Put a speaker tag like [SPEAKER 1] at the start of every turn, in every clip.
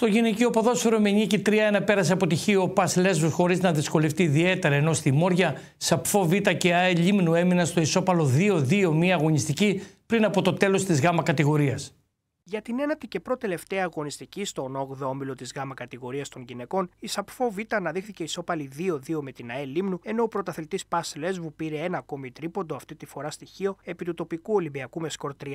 [SPEAKER 1] Στο γυναικείο ποδόσφαιρο με νίκη 3-1 πέρασε από τυχείο ο Πας Λέσβος χωρίς να δυσκολευτεί ιδιαίτερα ενώ στη Μόρια Σαπφό Β και ΑΕ Λίμνου έμειναν στο ισόπαλο 2-2 μία αγωνιστική πριν από το τέλος της γάμα κατηγορίας.
[SPEAKER 2] Για την ένατη και τελευταία αγωνιστική στον 8ο όμιλο της ΓΑΜΑ κατηγορίας των γυναικών, η Σαπφό Β αναδείχθηκε ισόπαλη 2-2 με την ΑΕ Λίμνου, ενώ ο πρωταθλητής Πας Λέσβου πήρε ένα ακόμη τρίποντο, αυτή τη φορά στοιχείο, επί του τοπικού Ολυμπιακού με σκορ 3-1.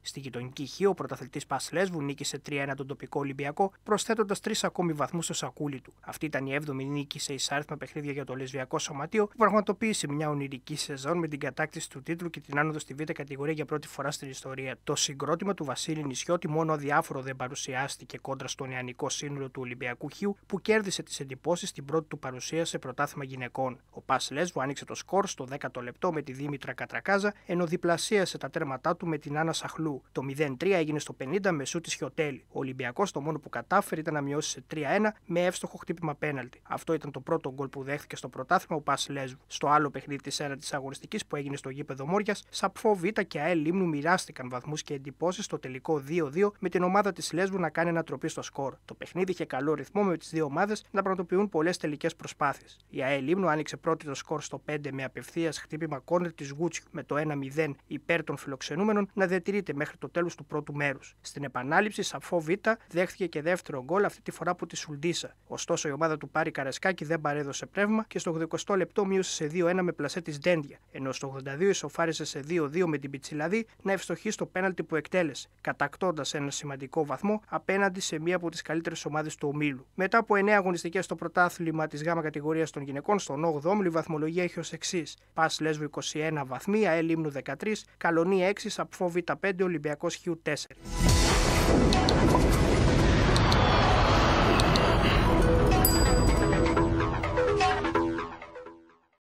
[SPEAKER 2] Στη γειτονική Χίο, ο πρωταθλητής Πας Λέσβου νίκησε 3-1 τον τοπικό Ολυμπιακό, προσθέτοντας 3 ακόμη προσθετοντα τρεις ακομη βαθμου στο σακούλι του. Αυτή ήταν η 7η νίκη σε εισάριθμα παιχνίδια για το Λεσβιακό Σωματείο, που πραγματοποίησε μια ονειρική σεζόν με την κατάκτηση του τίτλου και την άνοδο στη Β κατηγορία για πρώτη φορά στην ιστορία. Το συγκρότημα του Βασίλη Νησιώτη ότι μόνο διάφορο δεν παρουσιάστηκε κόντρα στον νεανικό σύνολο του Ολυμπιακού Χιού που κέρδισε τις εντυπώσεις στην πρώτη του παρουσία σε πρωτάθλημα γυναικών. Ο Πας Λέσβου άνοιξε το σκορ στο 10ο λεπτό με τη Δήμητρα Κατρακάζα, ενώ διπλασίασε τα τέρματά του με την Άννα Σαχλού. Το 0-3 έγινε στο 50 με τη Χιωτέλη. Ο Ολυμπιακός το μόνο που κατάφερε ήταν να μειώσει σε 3-1 με εύστοχο χτύπημα πέναλτι. Αυτό ήταν το πρώτο γκολ που δέχθηκε στο πρωτάθλημα ο Πας Λέσβου. Στο άλλο παιχνίδι της έρα της αγωνιστικής που έγινε στο γήπεδο Μόρια, Σαπφό Β και ΑΕΛ Λίμνου μοιράστηκαν βαθμούς και εντυπώσεις στο τελικο 2-2 2 με την ομάδα της Λέσβου να κάνει ανατροπή στο σκορ. Το παιχνίδι είχε καλό ρυθμό με τις δύο ομάδες να πραγματοποιούν πολλές τελικές προσπάθειες. Η ΑΕΛ Ήμνου άνοιξε πρώτη το σκορ στο 5 με απευθείας χτύπημα κόρνερ της Γούτσιου με το 1-0 υπέρ των φιλοξενούμενων να διατηρείται μέχρι το τέλος του πρώτου μέρους. Στην επανάληψη, σαφό Β δέχθηκε και δεύτερο γκολ αυτή τη φορά από τη Σουλντίσα. Ωστόσο, η ομάδα του Πάρη Καρασκάκη δεν παρέδωσε πνεύμα και στο 80 λεπτό μείωσε σε 2-1 με πλασέ της Ντέντια, ενώ στο 82 ισοφάρισε σε 2-2 με την Πιτσιλαδή να ευστοχεί στο πέναλτι που εκτέλεσε. Κατακτό σε ένα σημαντικό βαθμό απέναντι σε μία από τις καλύτερες ομάδες του ομίλου. Μετά από 9 αγωνιστικές στο πρωτάθλημα της ΓΑΜΑ κατηγορίας των γυναικών, στον 8ο η βαθμολογία έχει ως εξής: Πας Λέσβου 21 βαθμοί, ΑΕΛ 13, Καλονία 6, Σαπφό Β5, Ολυμπιακός Χιου 4.